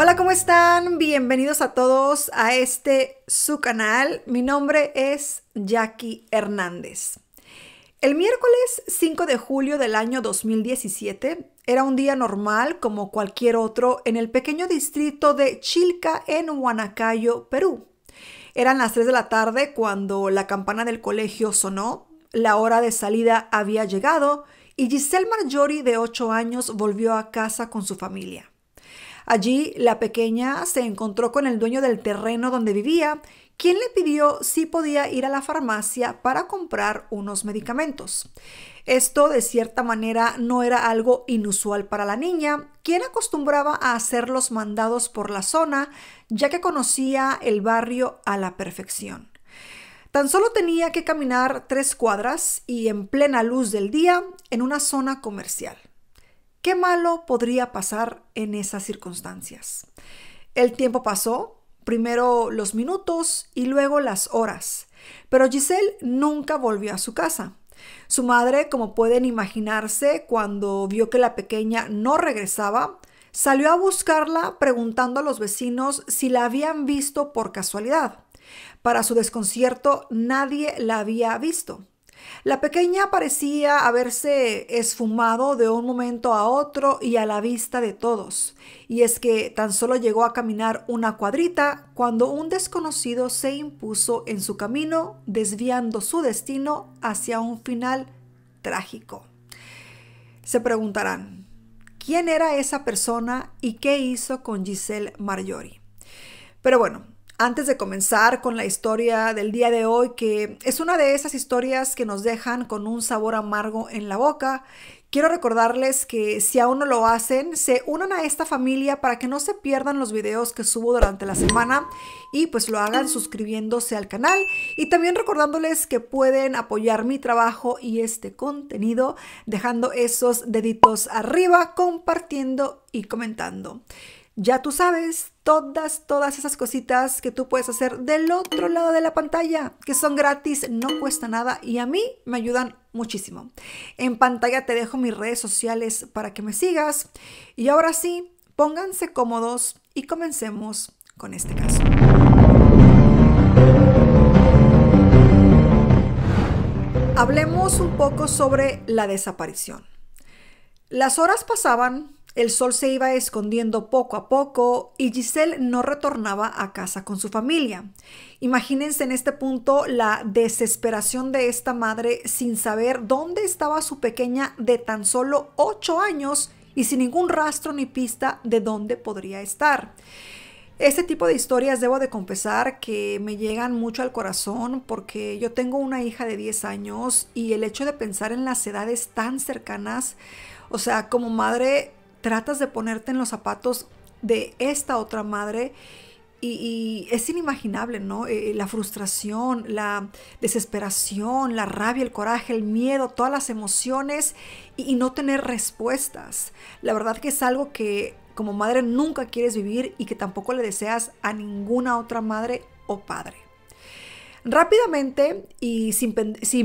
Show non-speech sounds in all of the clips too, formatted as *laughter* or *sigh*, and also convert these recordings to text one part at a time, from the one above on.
Hola, ¿cómo están? Bienvenidos a todos a este su canal. Mi nombre es Jackie Hernández. El miércoles 5 de julio del año 2017 era un día normal como cualquier otro en el pequeño distrito de Chilca en Huanacayo, Perú. Eran las 3 de la tarde cuando la campana del colegio sonó, la hora de salida había llegado y Giselle Marjorie de 8 años volvió a casa con su familia. Allí la pequeña se encontró con el dueño del terreno donde vivía, quien le pidió si podía ir a la farmacia para comprar unos medicamentos. Esto de cierta manera no era algo inusual para la niña, quien acostumbraba a hacer los mandados por la zona, ya que conocía el barrio a la perfección. Tan solo tenía que caminar tres cuadras y en plena luz del día en una zona comercial. ¿Qué malo podría pasar en esas circunstancias? El tiempo pasó, primero los minutos y luego las horas, pero Giselle nunca volvió a su casa. Su madre, como pueden imaginarse, cuando vio que la pequeña no regresaba, salió a buscarla preguntando a los vecinos si la habían visto por casualidad. Para su desconcierto, nadie la había visto. La pequeña parecía haberse esfumado de un momento a otro y a la vista de todos, y es que tan solo llegó a caminar una cuadrita cuando un desconocido se impuso en su camino, desviando su destino hacia un final trágico. Se preguntarán, ¿quién era esa persona y qué hizo con Giselle Marjorie? Pero bueno, antes de comenzar con la historia del día de hoy, que es una de esas historias que nos dejan con un sabor amargo en la boca, quiero recordarles que si aún no lo hacen, se unan a esta familia para que no se pierdan los videos que subo durante la semana y pues lo hagan suscribiéndose al canal y también recordándoles que pueden apoyar mi trabajo y este contenido dejando esos deditos arriba, compartiendo y comentando. Ya tú sabes todas, todas esas cositas que tú puedes hacer del otro lado de la pantalla, que son gratis, no cuesta nada y a mí me ayudan muchísimo. En pantalla te dejo mis redes sociales para que me sigas. Y ahora sí, pónganse cómodos y comencemos con este caso. Hablemos un poco sobre la desaparición. Las horas pasaban, el sol se iba escondiendo poco a poco y Giselle no retornaba a casa con su familia. Imagínense en este punto la desesperación de esta madre sin saber dónde estaba su pequeña de tan solo 8 años y sin ningún rastro ni pista de dónde podría estar. Este tipo de historias debo de confesar que me llegan mucho al corazón porque yo tengo una hija de 10 años y el hecho de pensar en las edades tan cercanas, o sea, como madre tratas de ponerte en los zapatos de esta otra madre y, es inimaginable, ¿no? Eh, la frustración, la desesperación, la rabia, el coraje, el miedo, todas las emociones y, no tener respuestas. La verdad que es algo que como madre nunca quieres vivir y que tampoco le deseas a ninguna otra madre o padre. Rápidamente y sin,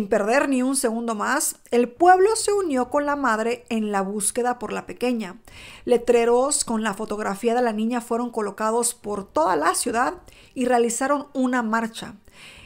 perder ni un segundo más, el pueblo se unió con la madre en la búsqueda por la pequeña. Letreros con la fotografía de la niña fueron colocados por toda la ciudad y realizaron una marcha.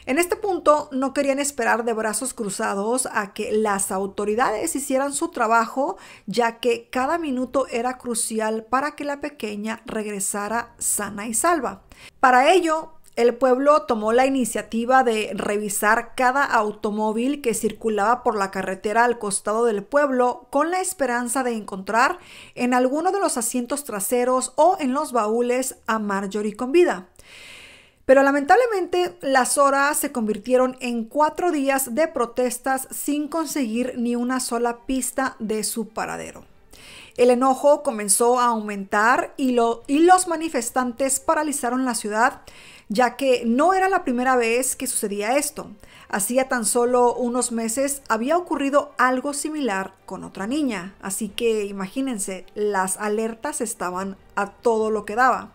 En este punto no querían esperar de brazos cruzados a que las autoridades hicieran su trabajo, ya que cada minuto era crucial para que la pequeña regresara sana y salva. Para ello, el pueblo tomó la iniciativa de revisar cada automóvil que circulaba por la carretera al costado del pueblo con la esperanza de encontrar en alguno de los asientos traseros o en los baúles a Marjorie con vida. Pero lamentablemente las horas se convirtieron en cuatro días de protestas sin conseguir ni una sola pista de su paradero. El enojo comenzó a aumentar y, los manifestantes paralizaron la ciudad, ya que no era la primera vez que sucedía esto. Hacía tan solo unos meses había ocurrido algo similar con otra niña, así que imagínense, las alertas estaban a todo lo que daba.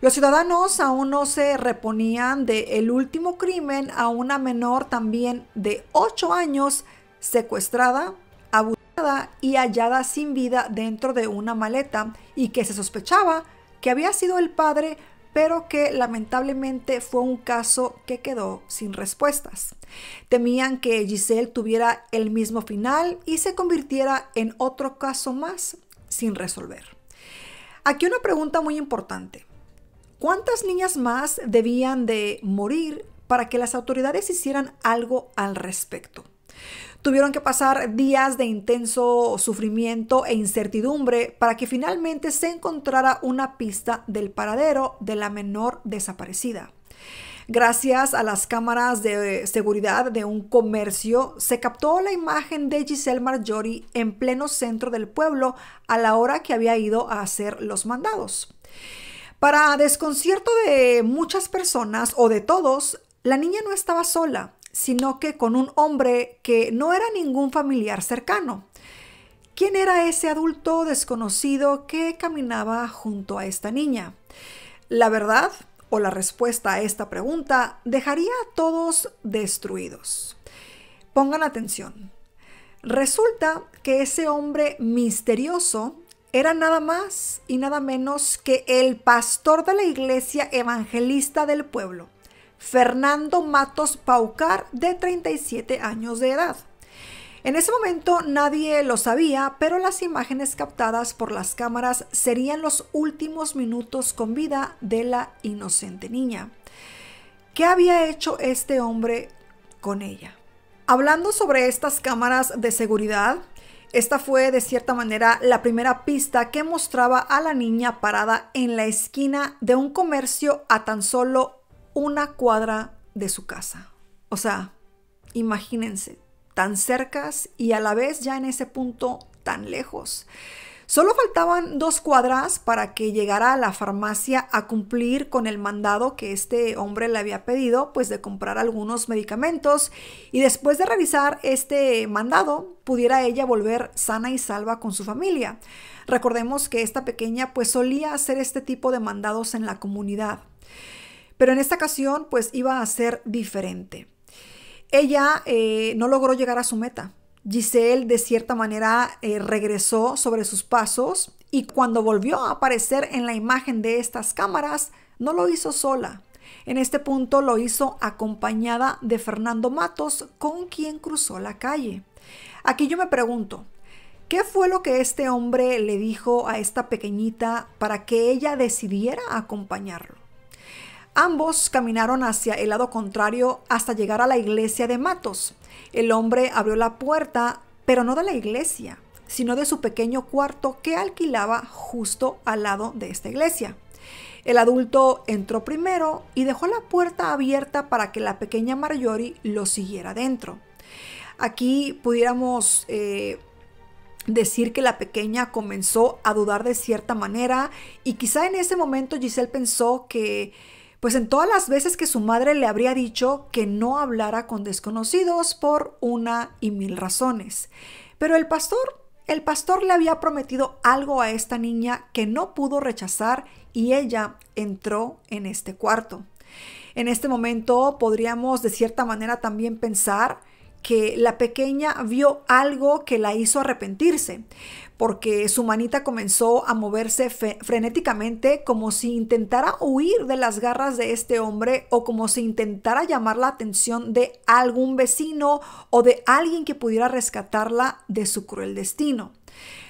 Los ciudadanos aún no se reponían del último crimen a una menor también de 8 años secuestrada, abusada y hallada sin vida dentro de una maleta y que se sospechaba que había sido el padre, pero que lamentablemente fue un caso que quedó sin respuestas. Temían que Giselle tuviera el mismo final y se convirtiera en otro caso más sin resolver. Aquí una pregunta muy importante. ¿Cuántas niñas más debían de morir para que las autoridades hicieran algo al respecto? Tuvieron que pasar días de intenso sufrimiento e incertidumbre para que finalmente se encontrara una pista del paradero de la menor desaparecida. Gracias a las cámaras de seguridad de un comercio, se captó la imagen de Giselle Marjorie en pleno centro del pueblo a la hora que había ido a hacer los mandados. Para desconcierto de muchas personas o de todos, la niña no estaba sola sino que con un hombre que no era ningún familiar cercano. ¿Quién era ese adulto desconocido que caminaba junto a esta niña? La verdad o la respuesta a esta pregunta dejaría a todos destruidos. Pongan atención. Resulta que ese hombre misterioso era nada más y nada menos que el pastor de la iglesia evangelista del pueblo. Fernando Matos Paucar, de 37 años de edad. En ese momento nadie lo sabía, pero las imágenes captadas por las cámaras serían los últimos minutos con vida de la inocente niña. ¿Qué había hecho este hombre con ella? Hablando sobre estas cámaras de seguridad, esta fue de cierta manera la primera pista que mostraba a la niña parada en la esquina de un comercio a tan solo una cuadra de su casa. O sea, imagínense, tan cercas y a la vez ya en ese punto tan lejos. Solo faltaban dos cuadras para que llegara a la farmacia a cumplir con el mandado que este hombre le había pedido, pues de comprar algunos medicamentos y después de revisar este mandado pudiera ella volver sana y salva con su familia. Recordemos que esta pequeña pues solía hacer este tipo de mandados en la comunidad. Pero en esta ocasión, pues iba a ser diferente. Ella eh, no logró llegar a su meta. Giselle, de cierta manera, eh, regresó sobre sus pasos y cuando volvió a aparecer en la imagen de estas cámaras, no lo hizo sola. En este punto lo hizo acompañada de Fernando Matos, con quien cruzó la calle. Aquí yo me pregunto, ¿qué fue lo que este hombre le dijo a esta pequeñita para que ella decidiera acompañarlo? Ambos caminaron hacia el lado contrario hasta llegar a la iglesia de Matos. El hombre abrió la puerta, pero no de la iglesia, sino de su pequeño cuarto que alquilaba justo al lado de esta iglesia. El adulto entró primero y dejó la puerta abierta para que la pequeña Marjorie lo siguiera dentro. Aquí pudiéramos eh, decir que la pequeña comenzó a dudar de cierta manera y quizá en ese momento Giselle pensó que pues en todas las veces que su madre le habría dicho que no hablara con desconocidos por una y mil razones. Pero el pastor, el pastor le había prometido algo a esta niña que no pudo rechazar y ella entró en este cuarto. En este momento podríamos de cierta manera también pensar que la pequeña vio algo que la hizo arrepentirse porque su manita comenzó a moverse frenéticamente como si intentara huir de las garras de este hombre o como si intentara llamar la atención de algún vecino o de alguien que pudiera rescatarla de su cruel destino.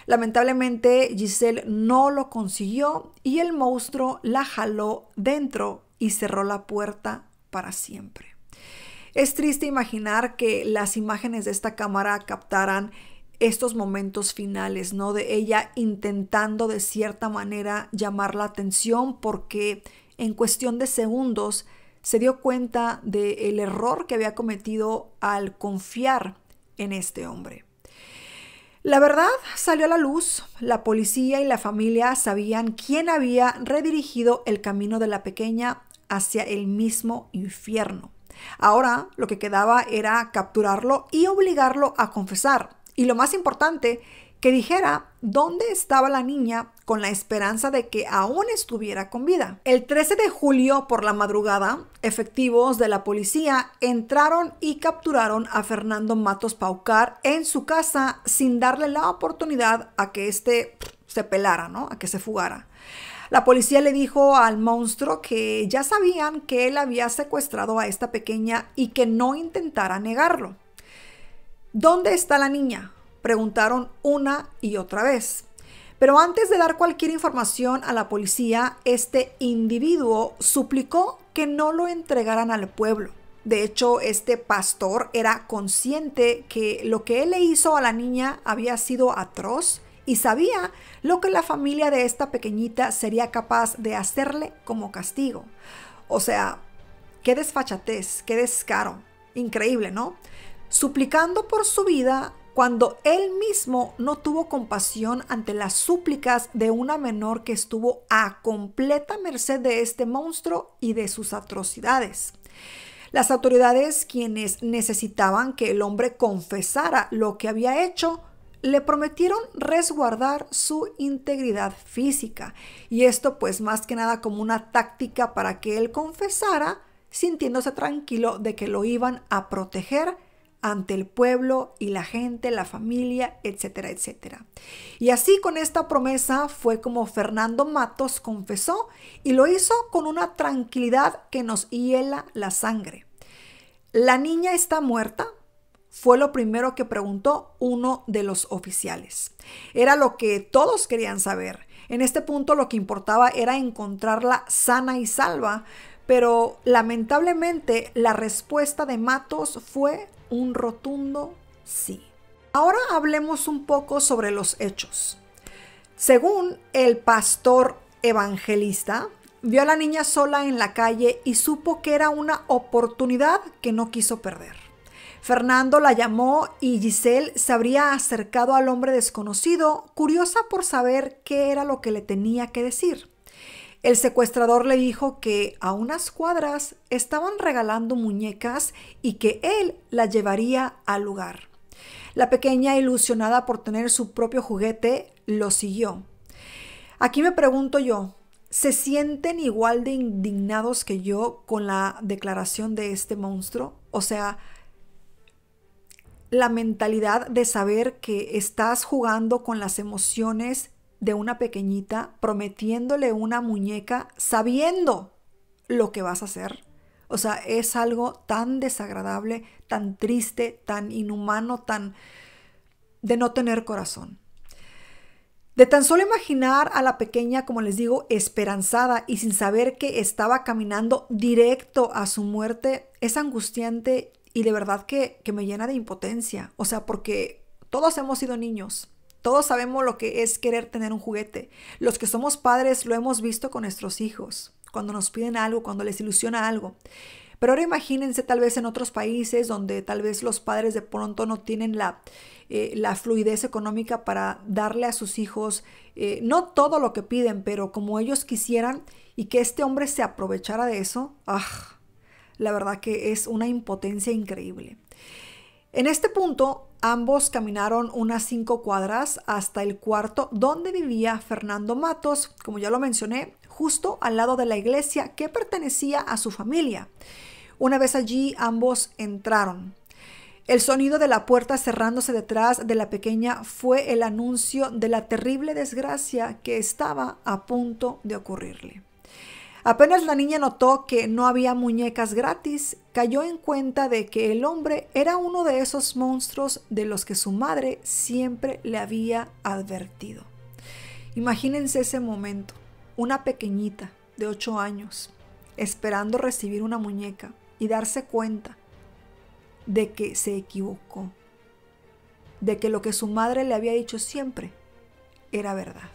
Lamentablemente Giselle no lo consiguió y el monstruo la jaló dentro y cerró la puerta para siempre. Es triste imaginar que las imágenes de esta cámara captaran estos momentos finales, ¿no? De ella intentando de cierta manera llamar la atención porque en cuestión de segundos se dio cuenta del error que había cometido al confiar en este hombre. La verdad salió a la luz, la policía y la familia sabían quién había redirigido el camino de la pequeña hacia el mismo infierno. Ahora lo que quedaba era capturarlo y obligarlo a confesar y lo más importante, que dijera dónde estaba la niña con la esperanza de que aún estuviera con vida. El 13 de julio por la madrugada, efectivos de la policía entraron y capturaron a Fernando Matos Paucar en su casa sin darle la oportunidad a que éste se pelara, ¿no? A que se fugara. La policía le dijo al monstruo que ya sabían que él había secuestrado a esta pequeña y que no intentara negarlo. ¿Dónde está la niña? Preguntaron una y otra vez. Pero antes de dar cualquier información a la policía, este individuo suplicó que no lo entregaran al pueblo. De hecho, este pastor era consciente que lo que él le hizo a la niña había sido atroz y sabía lo que la familia de esta pequeñita sería capaz de hacerle como castigo. O sea, qué desfachatez, qué descaro. Increíble, ¿no? suplicando por su vida cuando él mismo no tuvo compasión ante las súplicas de una menor que estuvo a completa merced de este monstruo y de sus atrocidades. Las autoridades, quienes necesitaban que el hombre confesara lo que había hecho, le prometieron resguardar su integridad física, y esto pues más que nada como una táctica para que él confesara, sintiéndose tranquilo de que lo iban a proteger ante el pueblo y la gente, la familia, etcétera, etcétera. Y así con esta promesa fue como Fernando Matos confesó y lo hizo con una tranquilidad que nos hiela la sangre. ¿La niña está muerta? Fue lo primero que preguntó uno de los oficiales. Era lo que todos querían saber. En este punto lo que importaba era encontrarla sana y salva, pero lamentablemente la respuesta de Matos fue un rotundo sí. Ahora hablemos un poco sobre los hechos. Según el pastor evangelista, vio a la niña sola en la calle y supo que era una oportunidad que no quiso perder. Fernando la llamó y Giselle se habría acercado al hombre desconocido, curiosa por saber qué era lo que le tenía que decir. El secuestrador le dijo que a unas cuadras estaban regalando muñecas y que él la llevaría al lugar. La pequeña, ilusionada por tener su propio juguete, lo siguió. Aquí me pregunto yo, ¿se sienten igual de indignados que yo con la declaración de este monstruo? O sea, la mentalidad de saber que estás jugando con las emociones de una pequeñita prometiéndole una muñeca sabiendo lo que vas a hacer. O sea, es algo tan desagradable, tan triste, tan inhumano, tan de no tener corazón. De tan solo imaginar a la pequeña, como les digo, esperanzada y sin saber que estaba caminando directo a su muerte, es angustiante y de verdad que, que me llena de impotencia. O sea, porque todos hemos sido niños, todos sabemos lo que es querer tener un juguete. Los que somos padres lo hemos visto con nuestros hijos, cuando nos piden algo, cuando les ilusiona algo. Pero ahora imagínense tal vez en otros países donde tal vez los padres de pronto no tienen la, eh, la fluidez económica para darle a sus hijos eh, no todo lo que piden, pero como ellos quisieran y que este hombre se aprovechara de eso, ah, la verdad que es una impotencia increíble. En este punto, Ambos caminaron unas cinco cuadras hasta el cuarto donde vivía Fernando Matos, como ya lo mencioné, justo al lado de la iglesia que pertenecía a su familia. Una vez allí ambos entraron. El sonido de la puerta cerrándose detrás de la pequeña fue el anuncio de la terrible desgracia que estaba a punto de ocurrirle. Apenas la niña notó que no había muñecas gratis, cayó en cuenta de que el hombre era uno de esos monstruos de los que su madre siempre le había advertido. Imagínense ese momento, una pequeñita de 8 años, esperando recibir una muñeca y darse cuenta de que se equivocó, de que lo que su madre le había dicho siempre era verdad,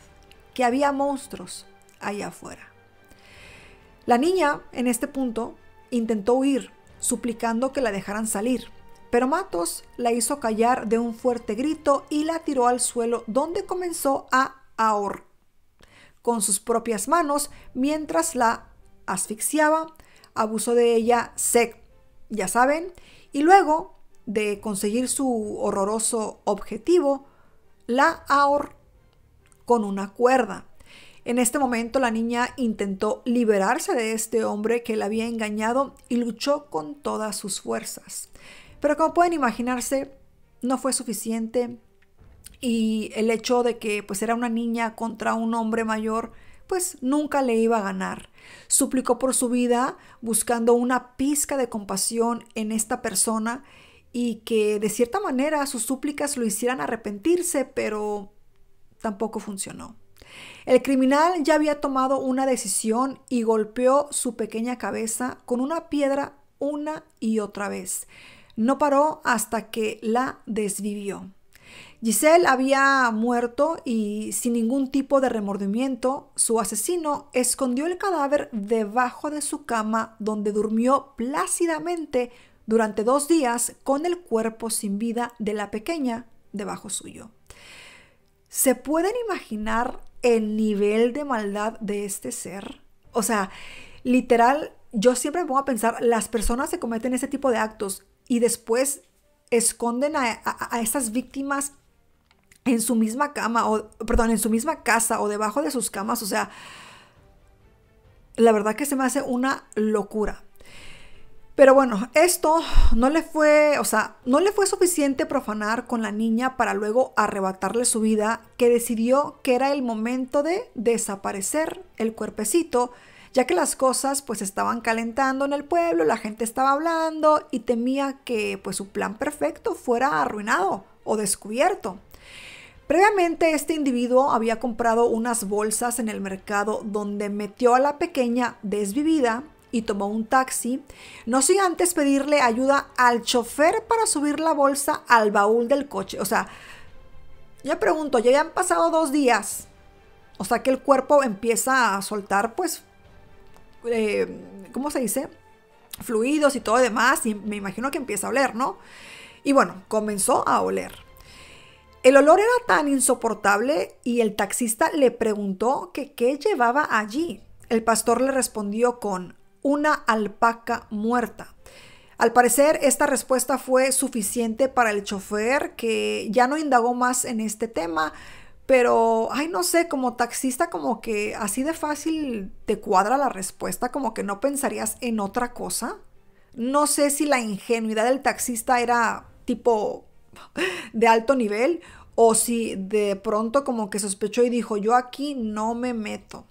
que había monstruos allá afuera. La niña, en este punto, intentó huir, suplicando que la dejaran salir, pero Matos la hizo callar de un fuerte grito y la tiró al suelo donde comenzó a ahor. con sus propias manos mientras la asfixiaba, abusó de ella sec, ya saben, y luego de conseguir su horroroso objetivo, la ahor con una cuerda. En este momento la niña intentó liberarse de este hombre que la había engañado y luchó con todas sus fuerzas. Pero como pueden imaginarse, no fue suficiente y el hecho de que pues era una niña contra un hombre mayor, pues nunca le iba a ganar. Suplicó por su vida buscando una pizca de compasión en esta persona y que de cierta manera sus súplicas lo hicieran arrepentirse, pero tampoco funcionó. El criminal ya había tomado una decisión y golpeó su pequeña cabeza con una piedra una y otra vez. No paró hasta que la desvivió. Giselle había muerto y sin ningún tipo de remordimiento, su asesino escondió el cadáver debajo de su cama donde durmió plácidamente durante dos días con el cuerpo sin vida de la pequeña debajo suyo. ¿Se pueden imaginar el nivel de maldad de este ser. O sea, literal, yo siempre me pongo a pensar, las personas que cometen ese tipo de actos y después esconden a, a, estas víctimas en su misma cama, o perdón, en su misma casa o debajo de sus camas, o sea, la verdad que se me hace una locura. Pero bueno, esto no le fue, o sea, no le fue suficiente profanar con la niña para luego arrebatarle su vida, que decidió que era el momento de desaparecer el cuerpecito, ya que las cosas pues estaban calentando en el pueblo, la gente estaba hablando y temía que pues su plan perfecto fuera arruinado o descubierto. Previamente este individuo había comprado unas bolsas en el mercado donde metió a la pequeña desvivida y tomó un taxi, no sin antes pedirle ayuda al chofer para subir la bolsa al baúl del coche. O sea, yo pregunto, ya habían pasado dos días. O sea que el cuerpo empieza a soltar, pues, eh, ¿cómo se dice? Fluidos y todo demás. Y me imagino que empieza a oler, ¿no? Y bueno, comenzó a oler. El olor era tan insoportable y el taxista le preguntó que qué llevaba allí. El pastor le respondió con, una alpaca muerta. Al parecer, esta respuesta fue suficiente para el chofer, que ya no indagó más en este tema, pero, ay, no sé, como taxista, como que así de fácil te cuadra la respuesta, como que no pensarías en otra cosa. No sé si la ingenuidad del taxista era tipo de alto nivel o si de pronto como que sospechó y dijo, yo aquí no me meto.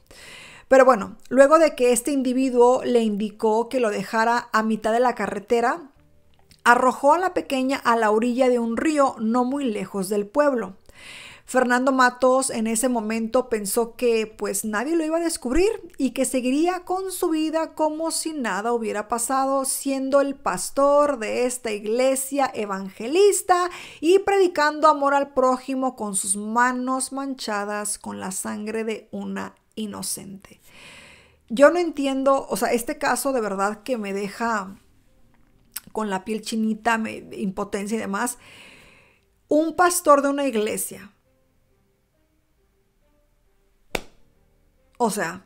Pero bueno, luego de que este individuo le indicó que lo dejara a mitad de la carretera, arrojó a la pequeña a la orilla de un río no muy lejos del pueblo. Fernando Matos en ese momento pensó que pues nadie lo iba a descubrir y que seguiría con su vida como si nada hubiera pasado, siendo el pastor de esta iglesia evangelista y predicando amor al prójimo con sus manos manchadas con la sangre de una inocente yo no entiendo, o sea, este caso de verdad que me deja con la piel chinita, impotencia y demás. Un pastor de una iglesia. O sea,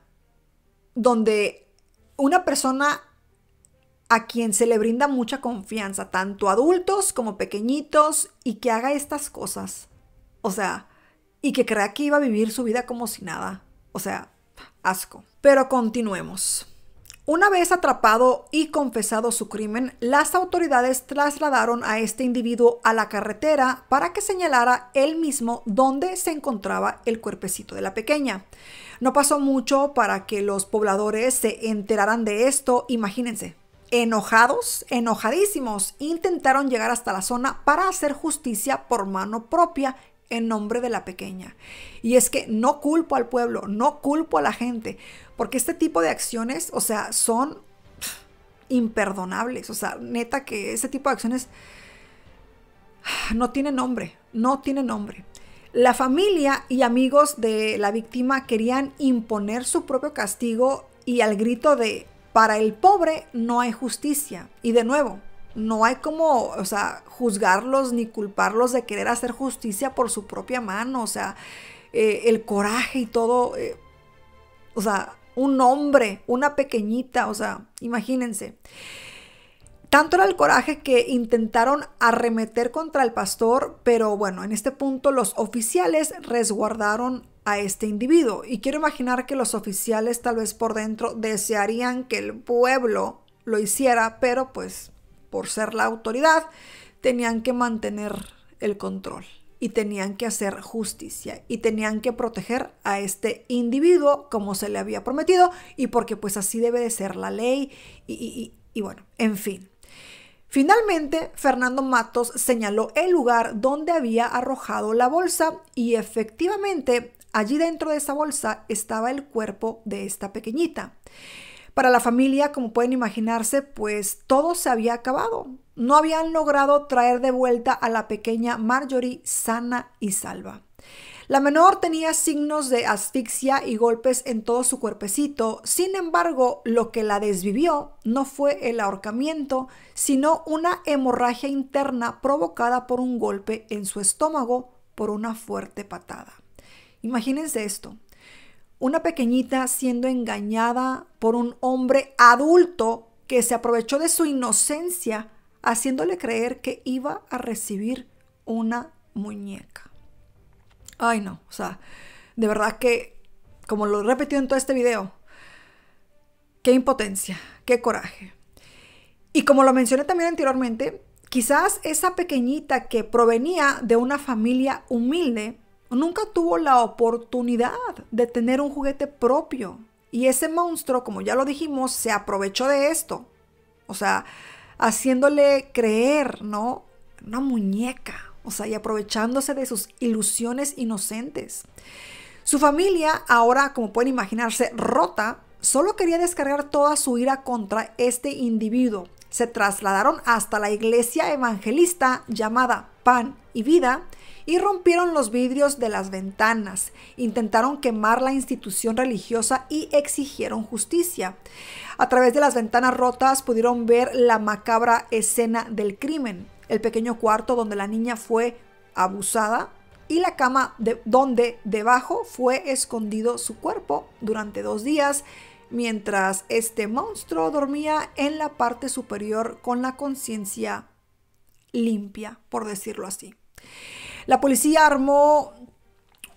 donde una persona a quien se le brinda mucha confianza, tanto adultos como pequeñitos, y que haga estas cosas. O sea, y que crea que iba a vivir su vida como si nada. O sea, Asco. Pero continuemos. Una vez atrapado y confesado su crimen, las autoridades trasladaron a este individuo a la carretera para que señalara él mismo dónde se encontraba el cuerpecito de la pequeña. No pasó mucho para que los pobladores se enteraran de esto, imagínense. Enojados, enojadísimos, intentaron llegar hasta la zona para hacer justicia por mano propia en nombre de la pequeña. Y es que no culpo al pueblo, no culpo a la gente, porque este tipo de acciones, o sea, son imperdonables. O sea, neta que ese tipo de acciones no tiene nombre, no tiene nombre. La familia y amigos de la víctima querían imponer su propio castigo y al grito de, para el pobre no hay justicia. Y de nuevo, no hay como, o sea, juzgarlos ni culparlos de querer hacer justicia por su propia mano, o sea, eh, el coraje y todo, eh, o sea, un hombre, una pequeñita, o sea, imagínense. Tanto era el coraje que intentaron arremeter contra el pastor, pero bueno, en este punto los oficiales resguardaron a este individuo. Y quiero imaginar que los oficiales tal vez por dentro desearían que el pueblo lo hiciera, pero pues por ser la autoridad, tenían que mantener el control y tenían que hacer justicia y tenían que proteger a este individuo como se le había prometido y porque pues así debe de ser la ley y, bueno, en fin. Finalmente, Fernando Matos señaló el lugar donde había arrojado la bolsa y efectivamente allí dentro de esa bolsa estaba el cuerpo de esta pequeñita. Para la familia, como pueden imaginarse, pues todo se había acabado. No habían logrado traer de vuelta a la pequeña Marjorie sana y salva. La menor tenía signos de asfixia y golpes en todo su cuerpecito, sin embargo, lo que la desvivió no fue el ahorcamiento, sino una hemorragia interna provocada por un golpe en su estómago por una fuerte patada. Imagínense esto, una pequeñita siendo engañada por un hombre adulto que se aprovechó de su inocencia haciéndole creer que iba a recibir una muñeca. Ay no, o sea, de verdad que, como lo he repetido en todo este video, qué impotencia, qué coraje. Y como lo mencioné también anteriormente, quizás esa pequeñita que provenía de una familia humilde, nunca tuvo la oportunidad de tener un juguete propio. Y ese monstruo, como ya lo dijimos, se aprovechó de esto. O sea, haciéndole creer, ¿no? Una muñeca. O sea, y aprovechándose de sus ilusiones inocentes. Su familia, ahora, como pueden imaginarse, rota, solo quería descargar toda su ira contra este individuo. Se trasladaron hasta la iglesia evangelista llamada Pan y Vida, y rompieron los vidrios de las ventanas, intentaron quemar la institución religiosa y exigieron justicia. A través de las ventanas rotas pudieron ver la macabra escena del crimen, el pequeño cuarto donde la niña fue abusada y la cama donde debajo fue escondido su cuerpo durante dos días, mientras este monstruo dormía en la parte superior con la conciencia limpia, por decirlo así. La policía armó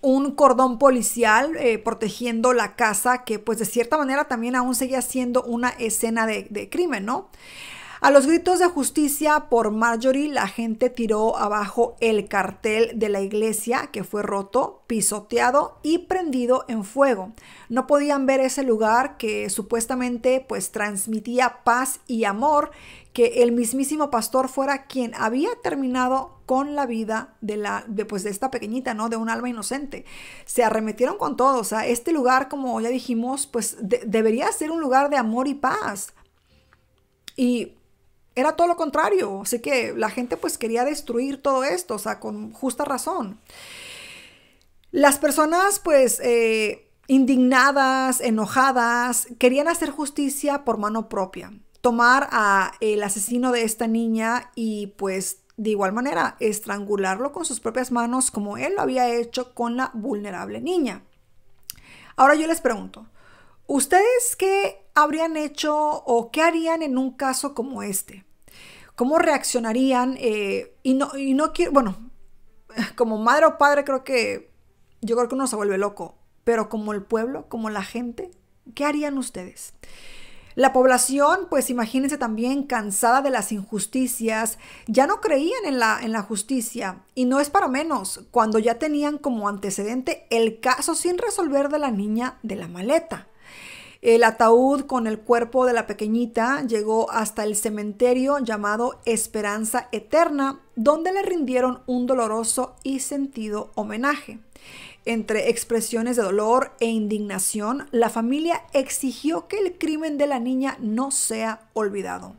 un cordón policial eh, protegiendo la casa que pues de cierta manera también aún seguía siendo una escena de, crimen, ¿no? A los gritos de justicia por Marjorie, la gente tiró abajo el cartel de la iglesia que fue roto, pisoteado y prendido en fuego. No podían ver ese lugar que supuestamente pues transmitía paz y amor, que el mismísimo pastor fuera quien había terminado con la vida de, la, pues, de esta pequeñita, ¿no? De un alma inocente. Se arremetieron con todo, o este lugar, como ya dijimos, pues debería ser un lugar de amor y paz. Y era todo lo contrario, así que la gente pues quería destruir todo esto, o sea, con justa razón. Las personas pues eh, indignadas, enojadas, querían hacer justicia por mano propia tomar a el asesino de esta niña y pues de igual manera estrangularlo con sus propias manos como él lo había hecho con la vulnerable niña. Ahora yo les pregunto, ¿ustedes qué habrían hecho o qué harían en un caso como este? ¿Cómo reaccionarían? Eh, y, no, y no quiero, bueno, *laughs* como madre o padre creo que yo creo que uno se vuelve loco, pero como el pueblo, como la gente, ¿qué harían ustedes? La población, pues imagínense también cansada de las injusticias, ya no creían en la, en la justicia y no es para menos cuando ya tenían como antecedente el caso sin resolver de la niña de la maleta. El ataúd con el cuerpo de la pequeñita llegó hasta el cementerio llamado Esperanza Eterna, donde le rindieron un doloroso y sentido homenaje. Entre expresiones de dolor e indignación, la familia exigió que el crimen de la niña no sea olvidado.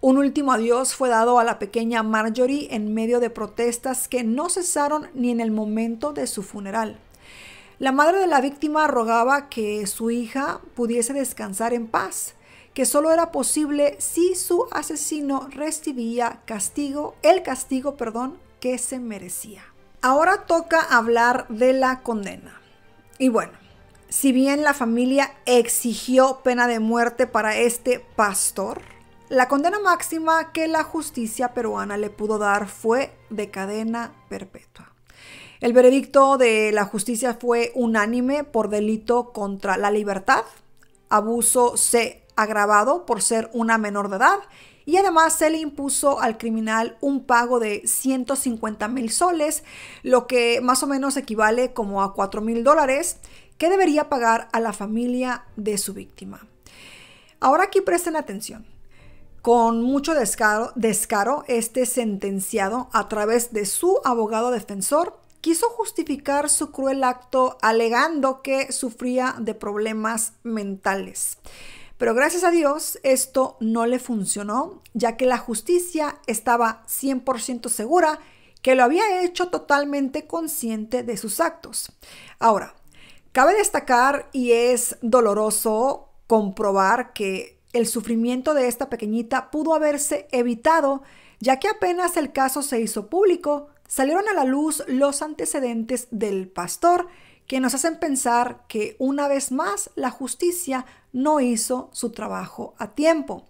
Un último adiós fue dado a la pequeña Marjorie en medio de protestas que no cesaron ni en el momento de su funeral. La madre de la víctima rogaba que su hija pudiese descansar en paz, que solo era posible si su asesino recibía castigo, el castigo, perdón, que se merecía. Ahora toca hablar de la condena. Y bueno, si bien la familia exigió pena de muerte para este pastor, la condena máxima que la justicia peruana le pudo dar fue de cadena perpetua. El veredicto de la justicia fue unánime por delito contra la libertad, abuso se agravado por ser una menor de edad y además se le impuso al criminal un pago de 150 mil soles, lo que más o menos equivale como a 4 mil dólares que debería pagar a la familia de su víctima. Ahora aquí presten atención. Con mucho descaro, descaro, este sentenciado, a través de su abogado defensor, quiso justificar su cruel acto alegando que sufría de problemas mentales. Pero gracias a Dios esto no le funcionó, ya que la justicia estaba 100% segura que lo había hecho totalmente consciente de sus actos. Ahora, cabe destacar y es doloroso comprobar que el sufrimiento de esta pequeñita pudo haberse evitado, ya que apenas el caso se hizo público, salieron a la luz los antecedentes del pastor que nos hacen pensar que una vez más la justicia no hizo su trabajo a tiempo.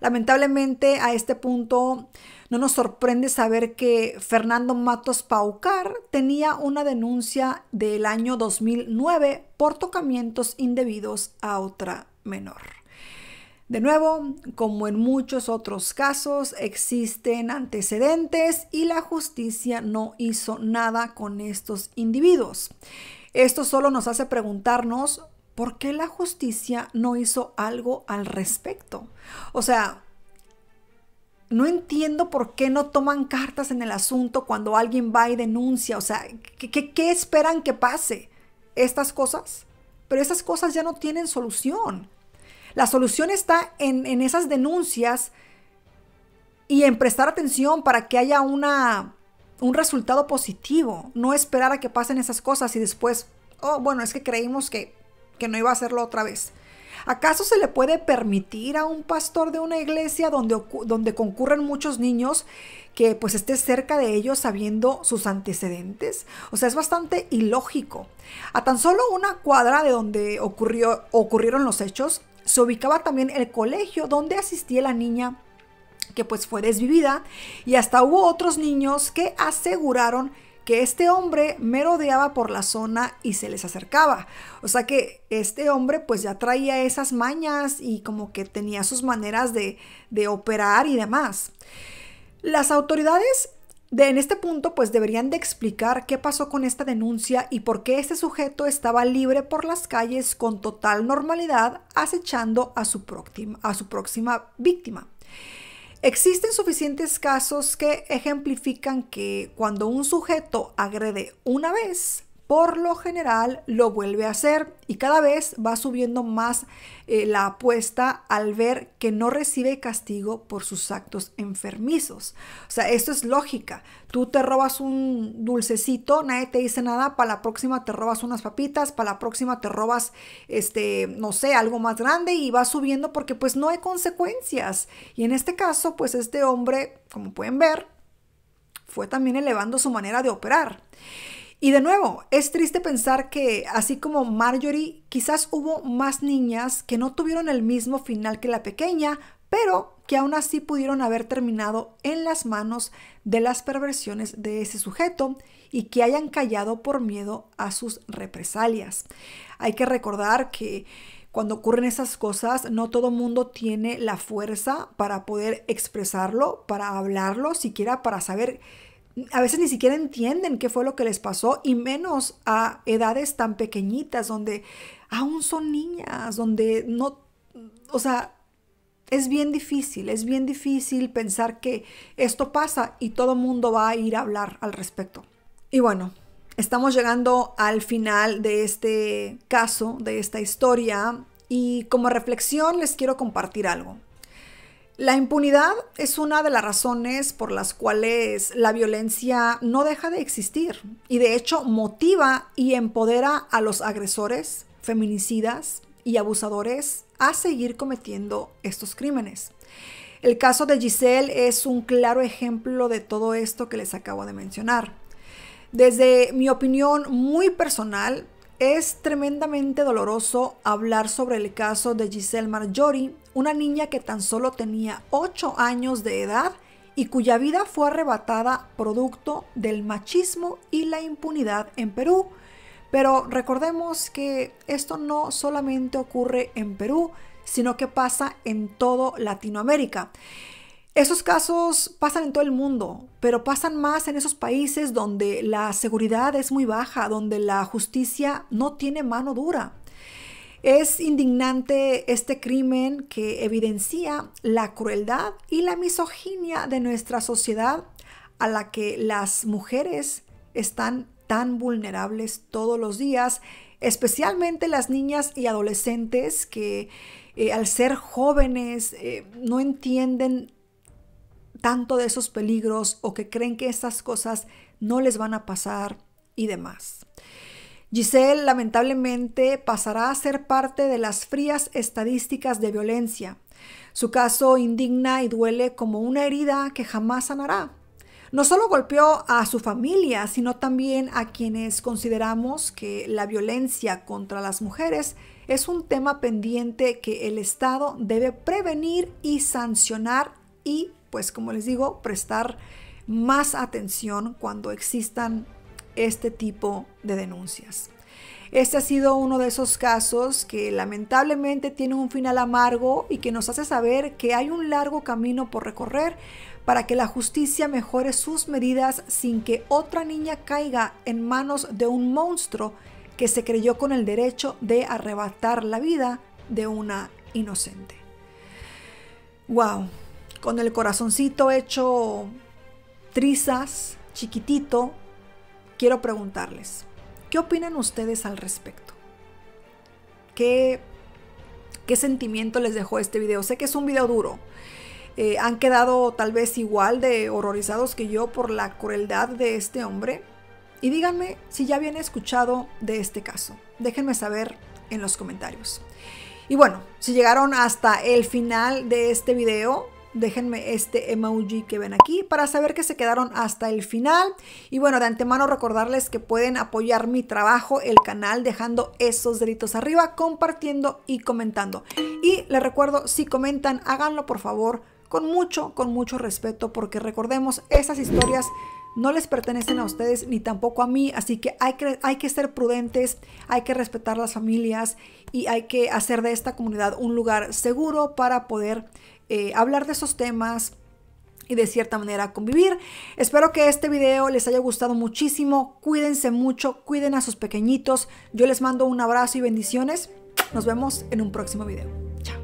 Lamentablemente a este punto no nos sorprende saber que Fernando Matos Paucar tenía una denuncia del año 2009 por tocamientos indebidos a otra menor. De nuevo, como en muchos otros casos, existen antecedentes y la justicia no hizo nada con estos individuos. Esto solo nos hace preguntarnos por qué la justicia no hizo algo al respecto. O sea, no entiendo por qué no toman cartas en el asunto cuando alguien va y denuncia. O sea, ¿qué, esperan que pase? ¿Estas cosas? Pero esas cosas ya no tienen solución. La solución está en esas denuncias y en prestar atención para que haya una un resultado positivo, no esperar a que pasen esas cosas y después, oh, bueno, es que creímos que, que no iba a hacerlo otra vez. ¿Acaso se le puede permitir a un pastor de una iglesia donde, donde concurren muchos niños que pues esté cerca de ellos sabiendo sus antecedentes? O sea, es bastante ilógico. A tan solo una cuadra de donde ocurrió, ocurrieron los hechos, se ubicaba también el colegio donde asistía la niña que pues fue desvivida y hasta hubo otros niños que aseguraron que este hombre merodeaba por la zona y se les acercaba. O sea que este hombre pues ya traía esas mañas y como que tenía sus maneras de, operar y demás. Las autoridades en este punto, pues deberían de explicar qué pasó con esta denuncia y por qué este sujeto estaba libre por las calles con total normalidad acechando a su, a su próxima víctima. Existen suficientes casos que ejemplifican que cuando un sujeto agrede una vez, por lo general lo vuelve a hacer y cada vez va subiendo más eh, la apuesta al ver que no recibe castigo por sus actos enfermizos. O sea, esto es lógica. Tú te robas un dulcecito, nadie te dice nada, para la próxima te robas unas papitas, para la próxima te robas, este, no sé, algo más grande y va subiendo porque pues no hay consecuencias. Y en este caso, pues este hombre, como pueden ver, fue también elevando su manera de operar. Y de nuevo, es triste pensar que así como Marjorie, quizás hubo más niñas que no tuvieron el mismo final que la pequeña, pero que aún así pudieron haber terminado en las manos de las perversiones de ese sujeto y que hayan callado por miedo a sus represalias. Hay que recordar que cuando ocurren esas cosas, no todo mundo tiene la fuerza para poder expresarlo, para hablarlo, siquiera para saber a veces ni siquiera entienden qué fue lo que les pasó y menos a edades tan pequeñitas donde aún son niñas, donde no, o sea, es bien difícil, es bien difícil pensar que esto pasa y todo mundo va a ir a hablar al respecto. Y bueno, estamos llegando al final de este caso, de esta historia, y como reflexión les quiero compartir algo. La impunidad es una de las razones por las cuales la violencia no deja de existir y de hecho motiva y empodera a los agresores, feminicidas y abusadores a seguir cometiendo estos crímenes. El caso de Giselle es un claro ejemplo de todo esto que les acabo de mencionar. Desde mi opinión muy personal, es tremendamente doloroso hablar sobre el caso de Giselle Marjorie una niña que tan solo tenía 8 años de edad y cuya vida fue arrebatada producto del machismo y la impunidad en Perú. Pero recordemos que esto no solamente ocurre en Perú, sino que pasa en todo Latinoamérica. Esos casos pasan en todo el mundo, pero pasan más en esos países donde la seguridad es muy baja, donde la justicia no tiene mano dura. Es indignante este crimen que evidencia la crueldad y la misoginia de nuestra sociedad a la que las mujeres están tan vulnerables todos los días, especialmente las niñas y adolescentes que eh, al ser jóvenes eh, no entienden tanto de esos peligros o que creen que estas cosas no les van a pasar y demás. Giselle lamentablemente pasará a ser parte de las frías estadísticas de violencia. Su caso indigna y duele como una herida que jamás sanará. No solo golpeó a su familia, sino también a quienes consideramos que la violencia contra las mujeres es un tema pendiente que el Estado debe prevenir y sancionar y, pues como les digo, prestar más atención cuando existan este tipo de denuncias. Este ha sido uno de esos casos que lamentablemente tiene un final amargo y que nos hace saber que hay un largo camino por recorrer para que la justicia mejore sus medidas sin que otra niña caiga en manos de un monstruo que se creyó con el derecho de arrebatar la vida de una inocente. Wow, con el corazoncito hecho trizas, chiquitito, quiero preguntarles, ¿qué opinan ustedes al respecto? ¿Qué, qué sentimiento les dejó este video? Sé que es un video duro. Eh, han quedado tal vez igual de horrorizados que yo por la crueldad de este hombre. Y díganme si ya habían escuchado de este caso. Déjenme saber en los comentarios. Y bueno, si llegaron hasta el final de este video, déjenme este emoji que ven aquí para saber que se quedaron hasta el final. Y bueno, de antemano recordarles que pueden apoyar mi trabajo, el canal, dejando esos deditos arriba, compartiendo y comentando. Y les recuerdo, si comentan, háganlo por favor con mucho, con mucho respeto, porque recordemos, esas historias no les pertenecen a ustedes ni tampoco a mí, así que hay, que hay que ser prudentes, hay que respetar las familias y hay que hacer de esta comunidad un lugar seguro para poder eh, hablar de esos temas y de cierta manera convivir. Espero que este video les haya gustado muchísimo. Cuídense mucho, cuiden a sus pequeñitos. Yo les mando un abrazo y bendiciones. Nos vemos en un próximo video. Chao.